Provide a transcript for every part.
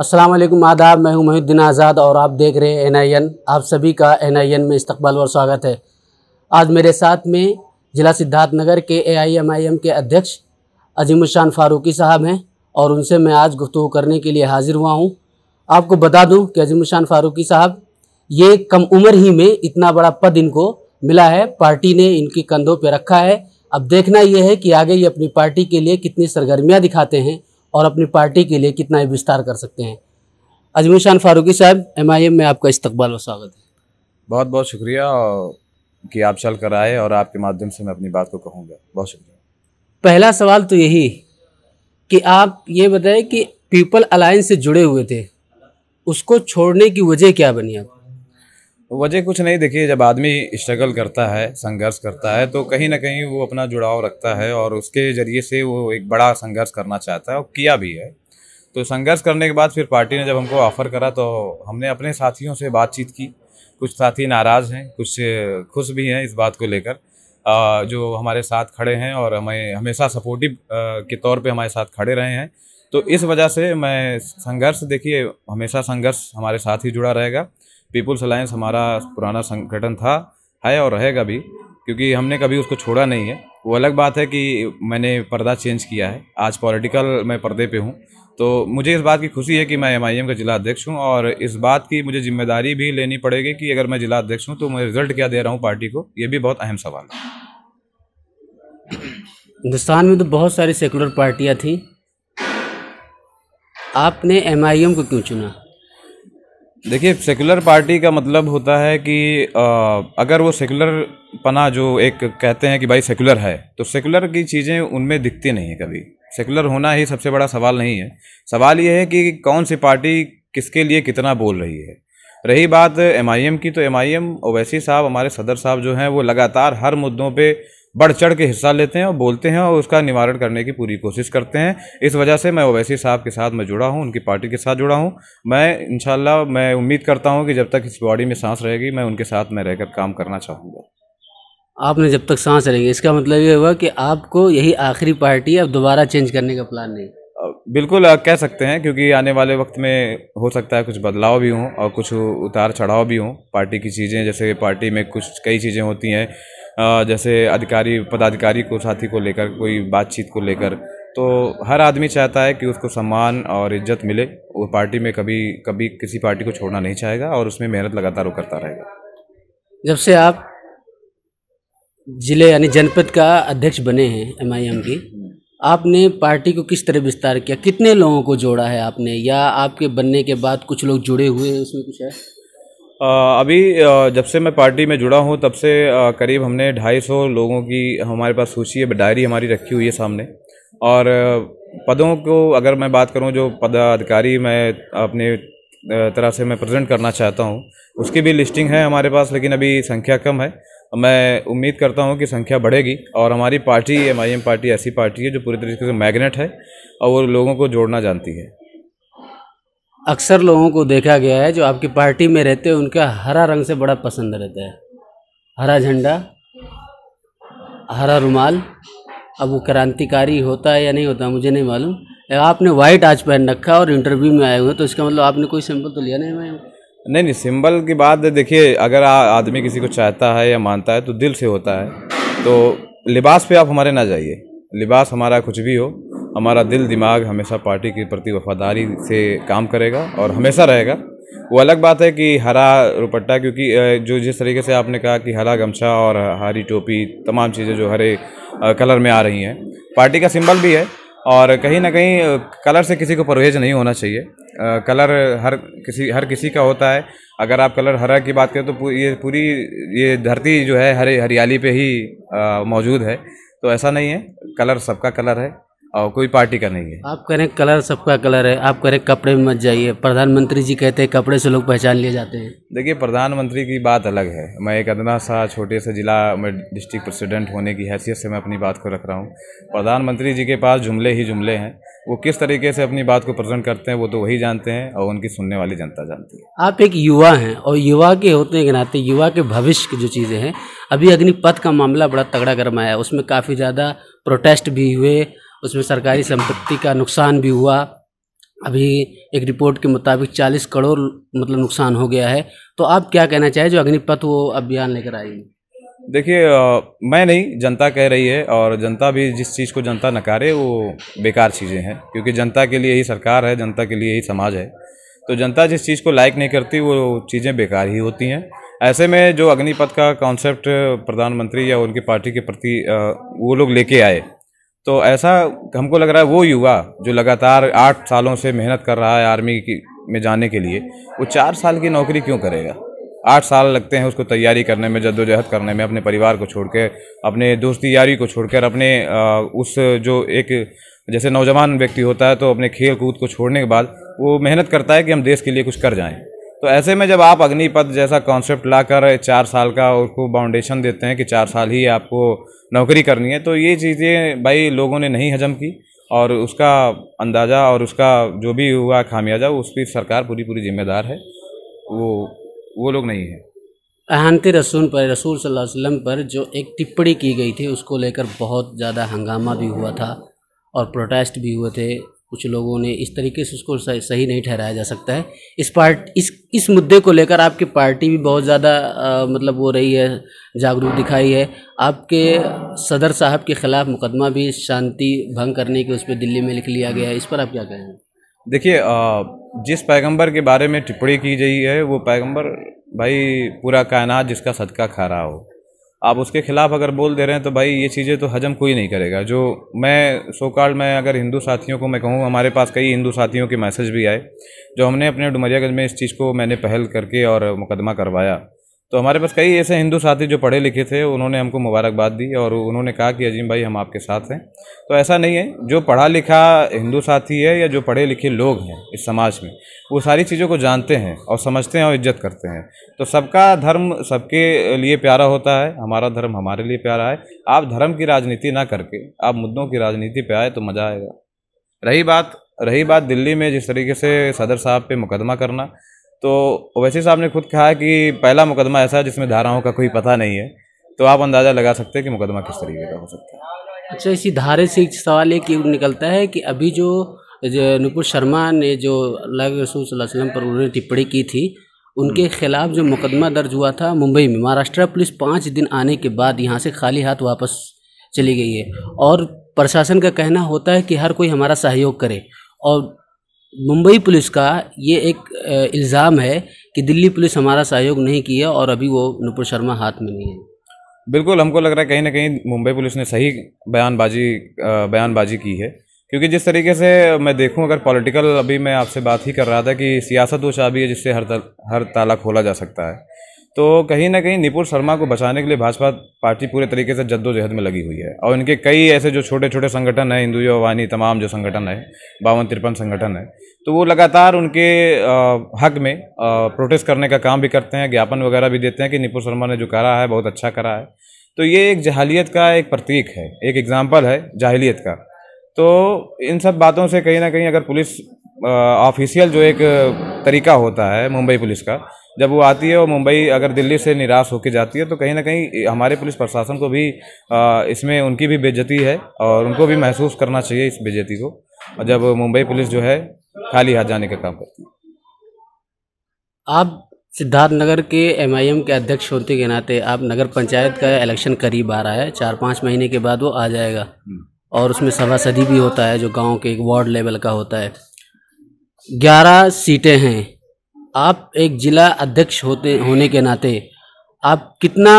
अस्सलाम वालेकुम आदाब मैं हूं महीद्दीन आज़ाद और आप देख रहे हैं एन आप सभी का एन में इस्तकबाल और स्वागत है आज मेरे साथ में ज़िला सिद्धार्थ नगर के ए आई एम आई एम के अध्यक्ष अजीम शान फारूकी साहब हैं और उनसे मैं आज गुफ्तु करने के लिए हाज़िर हुआ हूँ आपको बता दूँ कि अजीम शान फारूकी साहब ये कम उम्र ही में इतना बड़ा पद इनको मिला है पार्टी ने इनके कंधों पर रखा है अब देखना यह है कि आगे ये अपनी पार्टी के लिए कितनी सरगर्मियाँ दिखाते हैं और अपनी पार्टी के लिए कितना विस्तार कर सकते हैं अजमेर शान फारूकी साहब एम आई एम में आपका इस्तकबाल और स्वागत है बहुत बहुत शुक्रिया कि आप चल कर आए और आपके माध्यम से मैं अपनी बात को कहूँगा बहुत शुक्रिया पहला सवाल तो यही कि आप ये बताएं कि पीपल अलायंस से जुड़े हुए थे उसको छोड़ने की वजह क्या बनी आप वजह कुछ नहीं देखिए जब आदमी स्ट्रगल करता है संघर्ष करता है तो कहीं ना कहीं वो अपना जुड़ाव रखता है और उसके ज़रिए से वो एक बड़ा संघर्ष करना चाहता है और किया भी है तो संघर्ष करने के बाद फिर पार्टी ने जब हमको ऑफ़र करा तो हमने अपने साथियों से बातचीत की कुछ साथी नाराज़ हैं कुछ खुश भी हैं इस बात को लेकर जो हमारे साथ खड़े हैं और हमें हमेशा सपोर्टिव के तौर पे हमारे साथ खड़े रहे हैं तो इस वजह से मैं संघर्ष देखिए हमेशा संघर्ष हमारे साथ ही जुड़ा रहेगा पीपुल्स अलायंस हमारा पुराना संगठन था है और रहेगा भी क्योंकि हमने कभी उसको छोड़ा नहीं है वो अलग बात है कि मैंने पर्दा चेंज किया है आज पॉलिटिकल मैं पर्दे पे हूँ तो मुझे इस बात की खुशी है कि मैं एम का जिला अध्यक्ष हूँ और इस बात की मुझे जिम्मेदारी भी लेनी पड़ेगी कि अगर मैं जिला अध्यक्ष हूँ तो मैं रिजल्ट क्या दे रहा हूँ पार्टी को ये भी बहुत अहम सवाल है हिंदुस्तान में तो बहुत सारी सेकुलर पार्टियाँ थी आपने एम को क्यों चुना देखिए सेकुलर पार्टी का मतलब होता है कि आ, अगर वो सेकुलर पना जो एक कहते हैं कि भाई सेकुलर है तो सेकुलर की चीज़ें उनमें दिखती नहीं है कभी सेकुलर होना ही सबसे बड़ा सवाल नहीं है सवाल ये है कि कौन सी पार्टी किसके लिए कितना बोल रही है रही बात एम की तो एम ओवैसी साहब हमारे सदर साहब जो हैं वो लगातार हर मुद्दों पर बढ़ चढ़ के हिस्सा लेते हैं और बोलते हैं और उसका निवारण करने की पूरी कोशिश करते हैं इस वजह से मैं ओवैसी साहब के साथ मैं जुड़ा हूँ उनकी पार्टी के साथ जुड़ा हूँ मैं इनशाला मैं उम्मीद करता हूँ कि जब तक इस बॉडी में सांस रहेगी मैं उनके साथ में रहकर काम करना चाहूँगा आपने जब तक सांस रहेगी इसका मतलब ये हुआ कि आपको यही आखिरी पार्टी अब दोबारा चेंज करने का प्लान नहीं बिल्कुल कह सकते हैं क्योंकि आने वाले वक्त में हो सकता है कुछ बदलाव भी हों और कुछ उतार चढ़ाव भी हों पार्टी की चीज़ें जैसे पार्टी में कुछ कई चीज़ें होती हैं जैसे अधिकारी पदाधिकारी को साथी को लेकर कोई बातचीत को लेकर तो हर आदमी चाहता है कि उसको सम्मान और इज्जत मिले वो पार्टी में कभी कभी किसी पार्टी को छोड़ना नहीं चाहेगा और उसमें मेहनत लगातार वो करता रहेगा जब से आप जिले यानी जनपद का अध्यक्ष बने हैं एम आई एम की आपने पार्टी को किस तरह विस्तार किया कितने लोगों को जोड़ा है आपने या आपके बनने के बाद कुछ लोग जुड़े हुए हैं उसमें कुछ है अभी जब से मैं पार्टी में जुड़ा हूँ तब से करीब हमने 250 लोगों की हमारे पास सूची है डायरी हमारी रखी हुई है सामने और पदों को अगर मैं बात करूँ जो पदाधिकारी मैं अपने तरह से मैं प्रेजेंट करना चाहता हूँ उसकी भी लिस्टिंग है हमारे पास लेकिन अभी संख्या कम है मैं उम्मीद करता हूं कि संख्या बढ़ेगी और हमारी पार्टी एम पार्टी ऐसी पार्टी है जो पूरी तरीके से मैग्नेट है और वो लोगों को जोड़ना जानती है अक्सर लोगों को देखा गया है जो आपकी पार्टी में रहते हैं उनका हरा रंग से बड़ा पसंद रहता है हरा झंडा हरा रुमाल अब वो क्रांतिकारी होता है या नहीं होता मुझे नहीं मालूम आपने वाइट आज पहन रखा और इंटरव्यू में आए हुए तो इसका मतलब आपने कोई सिंबल तो लिया नहीं मैं नहीं नहीं सिंबल की बात देखिए अगर आदमी किसी को चाहता है या मानता है तो दिल से होता है तो लिबास पे आप हमारे ना जाइए लिबास हमारा कुछ भी हो हमारा दिल दिमाग हमेशा पार्टी के प्रति वफादारी से काम करेगा और हमेशा रहेगा वो अलग बात है कि हरा रुपट्टा क्योंकि जो जिस तरीके से आपने कहा कि हरा गमछा और हरी टोपी तमाम चीज़ें जो हरे कलर में आ रही हैं पार्टी का सिंबल भी है और कहीं ना कहीं कलर से किसी को परहेज नहीं होना चाहिए आ, कलर हर किसी हर किसी का होता है अगर आप कलर हरा की बात करें तो पूरी ये पूरी ये धरती जो है हरे हरियाली पे ही मौजूद है तो ऐसा नहीं है कलर सबका कलर है और कोई पार्टी का नहीं है आप कह रहे कलर सबका कलर है आप कह रहे कपड़े में मत जाइए प्रधानमंत्री जी कहते हैं कपड़े से लोग पहचान लिए जाते हैं देखिए प्रधानमंत्री की बात अलग है मैं एक अदना सा छोटे से ज़िला में डिस्ट्रिक्ट प्रेसिडेंट होने की हैसियत से मैं अपनी बात को रख रहा हूँ प्रधानमंत्री जी के पास जुमले ही जुमले हैं वो किस तरीके से अपनी बात को प्रेजेंट करते हैं वो तो वही जानते हैं और उनकी सुनने वाली जनता जानती है आप एक युवा हैं और युवा के होते के नाते युवा के भविष्य की जो चीज़ें हैं अभी अग्निपथ का मामला बड़ा तगड़ा गर्माया है उसमें काफ़ी ज़्यादा प्रोटेस्ट भी हुए उसमें सरकारी संपत्ति का नुकसान भी हुआ अभी एक रिपोर्ट के मुताबिक 40 करोड़ मतलब नुकसान हो गया है तो आप क्या कहना चाहें जो अग्निपथ वो अभियान लेकर आएगी देखिए मैं नहीं जनता कह रही है और जनता भी जिस चीज़ को जनता नकारे वो बेकार चीज़ें हैं क्योंकि जनता के लिए ही सरकार है जनता के लिए ही समाज है तो जनता जिस चीज़ को लाइक नहीं करती वो चीज़ें बेकार ही होती हैं ऐसे में जो अग्निपथ का कॉन्सेप्ट प्रधानमंत्री या उनकी पार्टी के प्रति वो लोग लेके आए तो ऐसा हमको लग रहा है वो युवा जो लगातार आठ सालों से मेहनत कर रहा है आर्मी की में जाने के लिए वो चार साल की नौकरी क्यों करेगा आठ साल लगते हैं उसको तैयारी करने में जद्दोजहद करने में अपने परिवार को छोड़ कर अपने दोस्ती यारी को छोड़कर अपने उस जो एक जैसे नौजवान व्यक्ति होता है तो अपने खेल कूद को छोड़ने के बाद वो मेहनत करता है कि हम देश के लिए कुछ कर जाएं तो ऐसे में जब आप अग्निपथ जैसा कॉन्सेप्ट लाकर चार साल का उसको बाउंडेशन देते हैं कि चार साल ही आपको नौकरी करनी है तो ये चीज़ें भाई लोगों ने नहीं हजम की और उसका अंदाज़ा और उसका जो भी हुआ खामियाजा उसकी सरकार पूरी पूरी जिम्मेदार है वो वो लोग नहीं है अहानते रसूल पर रसूल सल्लल्लाहु अलैहि वसल्लम पर जो एक टिप्पणी की गई थी उसको लेकर बहुत ज़्यादा हंगामा भी हुआ था और प्रोटेस्ट भी हुए थे कुछ लोगों ने इस तरीके से उसको सही नहीं ठहराया जा सकता है इस पार्ट इस इस मुद्दे को लेकर आपकी पार्टी भी बहुत ज़्यादा मतलब वो रही है जागरूक दिखाई है आपके सदर साहब के ख़िलाफ़ मुकदमा भी शांति भंग करने के उस पर दिल्ली में लिख लिया गया है इस पर आप क्या कहेंगे देखिए जिस पैगंबर के बारे में टिप्पणी की गई है वो पैगंबर भाई पूरा कायनात जिसका सदका खा रहा हो आप उसके ख़िलाफ़ अगर बोल दे रहे हैं तो भाई ये चीज़ें तो हजम कोई नहीं करेगा जो मैं सो काल मैं अगर हिंदू साथियों को मैं कहूँ हमारे पास कई हिंदू साथियों के मैसेज भी आए जो हमने अपने डुमरियागंज में इस चीज़ को मैंने पहल करके और मुकदमा करवाया तो हमारे पास कई ऐसे हिंदू साथी जो पढ़े लिखे थे उन्होंने हमको मुबारकबाद दी और उन्होंने कहा कि अजीम भाई हम आपके साथ हैं तो ऐसा नहीं है जो पढ़ा लिखा हिंदू साथी है या जो पढ़े लिखे लोग हैं इस समाज में वो सारी चीज़ों को जानते हैं और समझते हैं और इज्जत करते हैं तो सबका धर्म सबके लिए प्यारा होता है हमारा धर्म हमारे लिए प्यारा है आप धर्म की राजनीति ना करके आप मुद्दों की राजनीति पर आए तो मज़ा आएगा रही बात रही बात दिल्ली में जिस तरीके से सदर साहब पर मुकदमा करना तो ओवैसी साहब ने खुद कहा कि पहला मुकदमा ऐसा है जिसमें धाराओं का कोई पता नहीं है तो आप अंदाज़ा लगा सकते हैं कि मुकदमा किस तरीके का हो सकता है अच्छा इसी धारे से एक सवाल एक निकलता है कि अभी जो, जो नुपुर शर्मा ने जो अल्लाह रसूल वसलम पर उन्होंने टिप्पणी की थी उनके हम्म। खिलाफ जो मुकदमा दर्ज हुआ था मुंबई में महाराष्ट्र पुलिस पाँच दिन आने के बाद यहाँ से खाली हाथ वापस चली गई है और प्रशासन का कहना होता है कि हर कोई हमारा सहयोग करे और मुंबई पुलिस का ये एक इल्ज़ाम है कि दिल्ली पुलिस हमारा सहयोग नहीं किया और अभी वो नुपुर शर्मा हाथ में नहीं है बिल्कुल हमको लग रहा है कहीं ना कहीं मुंबई पुलिस ने सही बयानबाजी बयानबाजी की है क्योंकि जिस तरीके से मैं देखूं अगर पॉलिटिकल अभी मैं आपसे बात ही कर रहा था कि सियासत वो चाबी है जिससे हर ता, हर ताला खोला जा सकता है तो कहीं ना कहीं निपुर शर्मा को बचाने के लिए भाजपा पार्टी पूरे तरीके से जद्दोजहद में लगी हुई है और इनके कई ऐसे जो छोटे छोटे संगठन हैं हिंदू वानी तमाम जो संगठन है बावन तिरपन संगठन है तो वो लगातार उनके हक में प्रोटेस्ट करने का काम भी करते हैं ज्ञापन वगैरह भी देते हैं कि निपुर शर्मा ने जो करा है बहुत अच्छा करा है तो ये एक जहालियत का एक प्रतीक है एक एग्ज़ाम्पल है जाहलीत का तो इन सब बातों से कहीं ना कहीं अगर पुलिस ऑफिशियल जो एक तरीका होता है मुंबई पुलिस का जब वो आती है और मुंबई अगर दिल्ली से निराश होकर जाती है तो कहीं ना कहीं हमारे पुलिस प्रशासन को भी इसमें उनकी भी बेजती है और उनको भी महसूस करना चाहिए इस बेजती को और जब मुंबई पुलिस जो है खाली हाथ जाने का काम करती है आप सिद्धार्थनगर के एमआईएम के अध्यक्ष होते के नाते आप नगर पंचायत का इलेक्शन करीब आ रहा है चार पाँच महीने के बाद वो आ जाएगा हम्म। और उसमें सभासदी भी होता है जो गांव के एक वार्ड लेवल का होता है ग्यारह सीटें हैं आप एक जिला अध्यक्ष होते होने के नाते आप कितना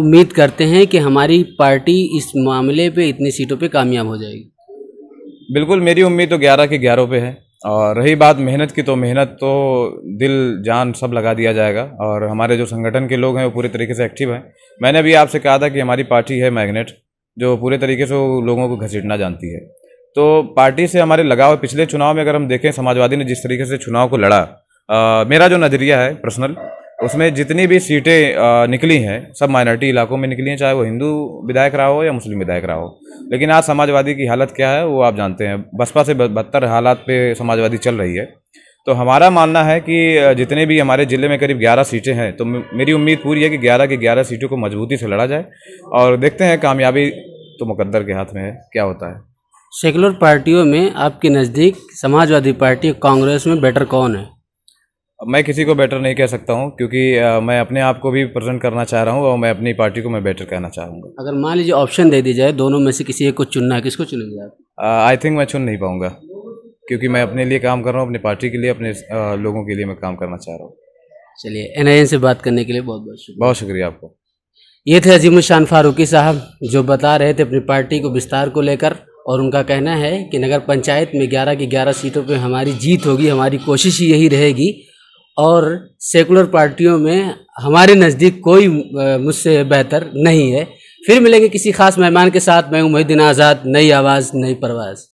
उम्मीद करते हैं कि हमारी पार्टी इस मामले पे इतनी सीटों पे कामयाब हो जाएगी बिल्कुल मेरी उम्मीद तो ग्यारह के ग्यारह पे है और रही बात मेहनत की तो मेहनत तो दिल जान सब लगा दिया जाएगा और हमारे जो संगठन के लोग हैं वो पूरे तरीके से एक्टिव हैं मैंने अभी आपसे कहा था कि हमारी पार्टी है मैग्नेट जो पूरे तरीके से लोगों को घसीटना जानती है तो पार्टी से हमारे लगाव पिछले चुनाव में अगर हम देखें समाजवादी ने जिस तरीके से चुनाव को लड़ा आ, मेरा जो नज़रिया है पर्सनल उसमें जितनी भी सीटें निकली हैं सब माइनॉरिटी इलाकों में निकली हैं चाहे वो हिंदू विधायक रहा हो या मुस्लिम विधायक रहा हो लेकिन आज समाजवादी की हालत क्या है वो आप जानते हैं बसपा से बदतर हालात पे समाजवादी चल रही है तो हमारा मानना है कि जितने भी हमारे ज़िले में करीब 11 सीटें हैं तो मेरी उम्मीद पूरी है कि 11 की 11 सीटों को मजबूती से लड़ा जाए और देखते हैं कामयाबी तो मुकद्दर के हाथ में है क्या होता है सेकुलर पार्टियों में आपके नज़दीक समाजवादी पार्टी कांग्रेस में बेटर कौन है मैं किसी को बेटर नहीं कह सकता हूं क्योंकि मैं अपने आप को भी प्रेजेंट करना चाह रहा हूं और मैं अपनी पार्टी को मैं बेटर कहना चाहूंगा अगर मान लीजिए ऑप्शन दे दी जाए दोनों में से किसी एक को चुनना है किसको चुनेंगे आप आई थिंक मैं चुन नहीं पाऊंगा क्योंकि मैं अपने लिए काम कर रहा हूँ अपनी पार्टी के लिए अपने आ, लोगों के लिए मैं काम करना चाह रहा हूँ चलिए एन से बात करने के लिए बहुत बहुत शुक्रिया बहुत शुक्रिया आपको ये थे अजीम शान फारूकी साहब जो बता रहे थे अपनी पार्टी को विस्तार को लेकर और उनका कहना है कि नगर पंचायत में 11 की 11 सीटों पे हमारी जीत होगी हमारी कोशिश यही रहेगी और सेकुलर पार्टियों में हमारे नज़दीक कोई मुझसे बेहतर नहीं है फिर मिलेंगे किसी खास मेहमान के साथ मैं मुहिद्दीन आज़ाद नई आवाज़ नई परवाज़